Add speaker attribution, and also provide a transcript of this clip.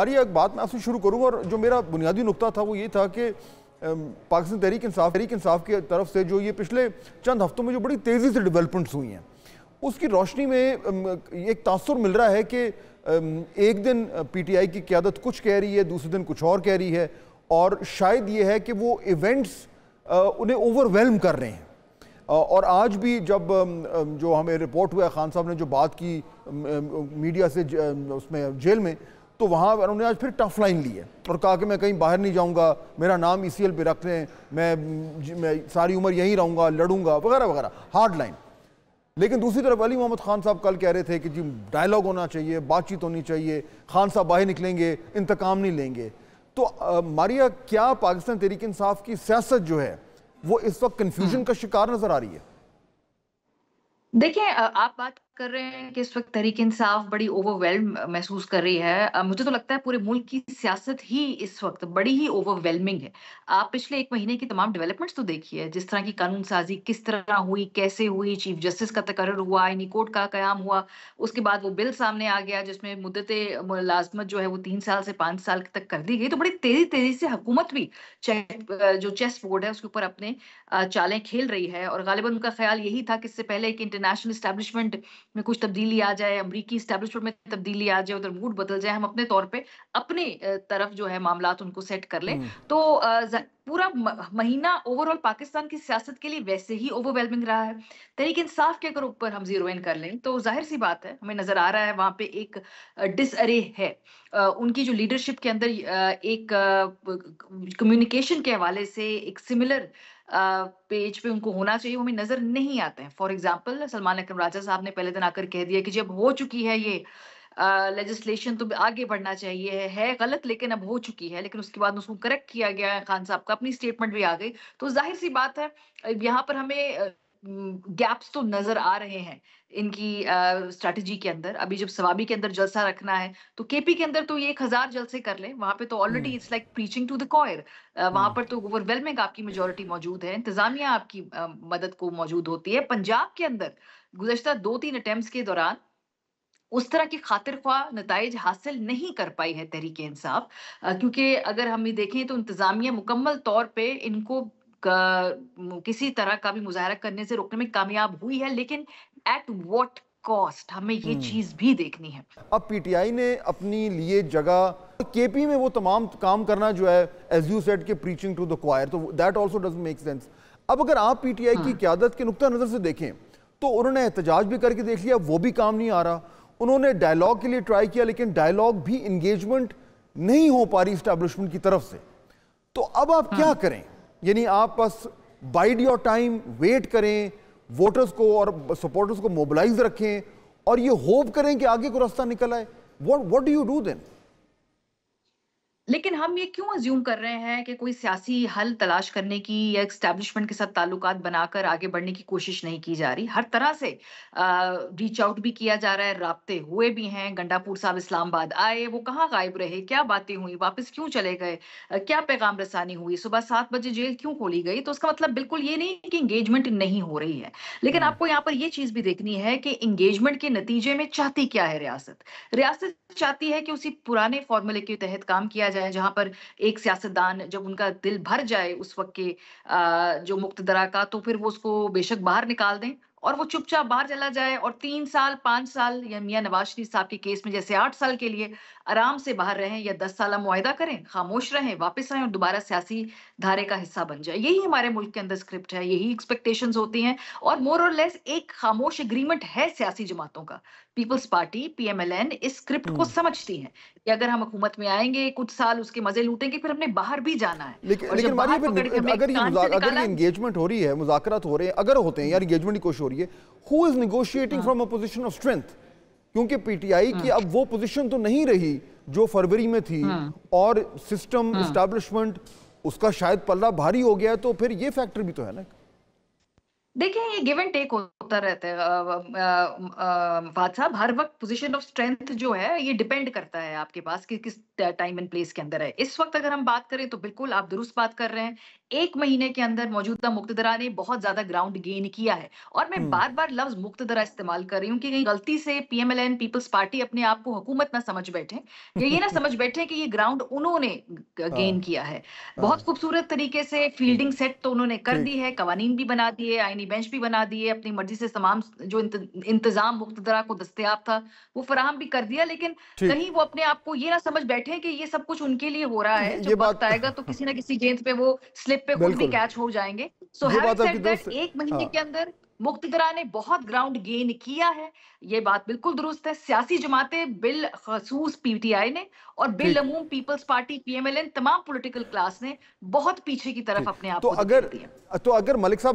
Speaker 1: अरे एक बात मैं आपसे शुरू करूँगा और जो मेरा बुनियादी नुकता था वो ये था कि पाकिस्तान तहरीक इंसाफ तहरीक इंसाफ की तरफ से जो ये पिछले चंद हफ्तों में जो बड़ी तेज़ी से डेवलपमेंट्स हुई हैं उसकी रोशनी में एक तासर मिल रहा है कि एक दिन पीटीआई की क्यादत कुछ कह रही है दूसरे दिन कुछ और कह रही है और शायद ये है कि वो इवेंट्स उन्हें ओवरवेलम कर रहे हैं और आज भी जब जो हमें रिपोर्ट हुआ खान साहब ने जो बात की मीडिया से उसमें जेल में तो वहाँ उन्होंने आज फिर टफ लाइन ली है और कहा कि मैं कहीं बाहर नहीं जाऊँगा मेरा नाम ई सी एल पे रख लें मैं मैं सारी उम्र यहीं रहूँगा लड़ूंगा वगैरह वगैरह हार्ड लाइन लेकिन दूसरी तरफ अली मोहम्मद खान साहब कल कह रहे थे कि जी डायलॉग होना चाहिए बातचीत होनी चाहिए खान साहब बाहर निकलेंगे इंतकाम नहीं लेंगे तो आ, मारिया क्या पाकिस्तान तहरीक इंसाफ की सियासत जो है वो इस वक्त कन्फ्यूजन का शिकार नजर आ रही है
Speaker 2: देखिए आप बात कर रहे हैं कि इस वक्त तहरीक इंसाफ बड़ी ओवरवेल महसूस कर रही है मुझे तो लगता है पूरे मुल्क की सियासत ही इस वक्त बड़ी ही ओवरवेलमिंग है आप पिछले एक महीने की तमाम डेवलपमेंट्स तो देखिए जिस तरह की कानून साजी किस तरह हुई कैसे हुई चीफ जस्टिस का तकर हुआ इन कोर्ट का क्याम हुआ उसके बाद वो बिल सामने आ गया जिसमें मुद्दत लाजमत जो है वो तीन साल से पांच साल तक कर दी गई तो बड़ी तेजी तेजी से हुकूमत भी जो चेस बोर्ड है उसके ऊपर अपने चालें खेल रही है और गालिबा उनका ख्याल यही था कि इससे पहले एक इंटरनेशनल स्टेब्लिशमेंट में कुछ तब्दीली आ जाए अमरीकी स्टैब्लिशमेंट में तब्दीली आ जाए उधर मूड बदल जाए हम अपने तौर पे अपने तरफ जो है मामला उनको सेट कर ले हम्म। तो पूरा महीना ओवरऑल पाकिस्तान की सियासत के लिए वैसे ही ओवरवेलमिंग रहा है तरीके इंसाफ के अगर ऊपर हम जीरो इन कर लें तो जाहिर सी बात है हमें नजर आ रहा है वहां पे एक डिसअरे है उनकी जो लीडरशिप के अंदर एक कम्युनिकेशन के हवाले से एक सिमिलर पेज पे उनको होना चाहिए वो हमें नजर नहीं आते हैं फॉर एग्जाम्पल सलमान अक्रम राजा साहब ने पहले दिन आकर कह दिया कि जब हो चुकी है ये लेजिस्लेशन तो आगे बढ़ना चाहिए है, है गलत लेकिन अब हो चुकी है लेकिन उसके बाद उसको करेक्ट किया गया है खान साहब का अपनी स्टेटमेंट भी आ गई तो जाहिर सी बात है यहाँ पर हमें गैप्स तो नजर आ रहे हैं इनकी स्ट्रेटजी के अंदर अभी जब सवाबी के अंदर जलसा रखना है तो केपी के अंदर तो ये एक हजार जलसे कर ले वहां पे तो already it's like preaching to the choir वहां पर तो ओवरवेलमिंग आपकी मेजोरिटी मौजूद है इंतजामिया आपकी uh, मदद को मौजूद होती है पंजाब के अंदर गुजशत दो तीन अटेम्प्ट के दौरान उस तरह के खातिर ख्वा नतज हासिल नहीं कर पाई है तहरीक इंसाफ क्योंकि अगर हम ये देखें तो इंतजामिया मुकम्मल तौर पर इनको किसी तरह का भी मुजाहरा करने से रोकने में कामयाब हुई है लेकिन एट वॉट कॉस्ट हमें ये हम्म। चीज भी देखनी है
Speaker 1: अब पीटीआई ने अपनी लिए जगह केपी में वो तमाम काम करना जो है एज यू सेट के प्रीचिंग टू द क्वायर तो that also does make sense अब अगर आप पीटीआई हाँ। की क्यादत के नुकता नजर से देखें तो उन्होंने एहतजाज भी करके देख लिया वो भी काम नहीं आ रहा उन्होंने डायलॉग के लिए ट्राई किया लेकिन डायलॉग भी इंगेजमेंट नहीं हो पा रही स्टैब्लिशमेंट की तरफ से तो अब आप हाँ। क्या करें यानी आप बस बाइड योर टाइम वेट करें वोटर्स को और सपोर्टर्स को मोबिलाइज रखें और ये होप करें कि आगे को रास्ता निकल आए what do you do then
Speaker 2: लेकिन हम ये क्यों अज्यूम कर रहे हैं कि कोई सियासी हल तलाश करने की या एक्स्टैब्लिशमेंट के साथ ताल्लुक बनाकर आगे बढ़ने की कोशिश नहीं की जा रही हर तरह से रीच आउट भी किया जा रहा है रबते हुए भी हैं गंडापुर साहब इस्लामाबाद आए वो कहाँ गायब रहे क्या बातें हुई वापस क्यों चले गए क्या पैगाम रसानी हुई सुबह सात बजे जेल क्यों खोली गई तो उसका मतलब बिल्कुल ये नहीं कि इंगेजमेंट नहीं हो रही है लेकिन हम्म। आपको यहाँ पर ये चीज भी देखनी है कि इंगेजमेंट के नतीजे में चाहती क्या है रियासत रियासत चाहती है कि उसी पुराने फॉर्मूले के तहत काम किया जाए जहां पर एक सियासतदान जब उनका दिल भर जाए उस वक्त के जो मुक्त दरा का तो फिर वो उसको बेशक बाहर निकाल दें और वो चुपचाप बाहर चला जाए और तीन साल पांच साल या मियाँ नवाज शरीफ साहब के केस में जैसे आठ साल के लिए आराम से बाहर रहें या दस साल मुआदा करें खामोश रहें वापस आए और दोबारा सियासी धारे का हिस्सा बन जाए यही हमारे मुल्क के अंदर स्क्रिप्ट है यही एक्सपेक्टेशंस होती हैं और मोर और लेस एक खामोश एग्रीमेंट है सियासी जमातों का पीपल्स पार्टी पीएमएलएन इस स्क्रिप्ट को हम्म। समझती है कि अगर हम हुकूमत में आएंगे कुछ साल उसके मजे लूटेंगे फिर हमने बाहर भी जाना है
Speaker 1: लेकिन, लेकिन अगर, अगर ये अगर ये एंगेजमेंट हो रही है मुजाकरात हो रहे हैं अगर होते हैं यार एंगेजमेंट की कोशिश हो रही है who is negotiating from a position of strength क्योंकि पीटीआई हाँ। की अब वो पोजीशन तो नहीं रही जो फरवरी में थी हाँ। और सिस्टम इस्टेब्लिशमेंट हाँ। उसका शायद पल्ला भारी हो गया है तो फिर ये फैक्टर भी तो है ना
Speaker 2: देखिए ये गिव एंड टेक हो होता रहता है वाद हर वक्त पोजीशन ऑफ स्ट्रेंथ जो है ये डिपेंड करता है आपके पास कि किस टाइम एंड प्लेस के अंदर है इस वक्त अगर हम बात करें तो बिल्कुल आप दुरुस्त बात कर रहे हैं एक महीने के अंदर मौजूदा मुक्त दरा ने बहुत ज्यादा ग्राउंड गेन किया है और मैं बार बार लफ्ज मुक्त दरा इस्तेमाल कर रही हूँ कि कहीं गलती से पीएमएलएन पीपल्स पार्टी अपने आप को हुकूमत ना समझ बैठे या ये ना समझ बैठे कि ये ग्राउंड उन्होंने गेन हाँ। किया है हाँ। बहुत खूबसूरत तरीके से फील्डिंग सेट तो उन्होंने कर दी है कवानीन भी बना दिए आईनी बेंच भी बना दिए अपनी मर्जी मर्जी से तमाम जो इंतजाम मुख्तरा को दस्तियाब था वो फराहम भी कर दिया लेकिन कहीं वो अपने आप को ये ना समझ बैठे कि ये सब कुछ उनके लिए हो रहा है जो वक्त तो आएगा तो किसी ना किसी गेंद पे वो स्लिप पे खुद भी कैच हो जाएंगे सो so, एक महीने हाँ। के अंदर मुख्तरा ने बहुत ग्राउंड गेन किया है ये बात बिल्कुल दुरुस्त है सियासी जमाते बिल खसूस पीटीआई ने और बिल अमूम पीपल्स पार्टी पीएमएलएन तमाम पॉलिटिकल क्लास ने बहुत पीछे की तरफ अपने आप तो को
Speaker 1: अगर तो अगर मलिक साहब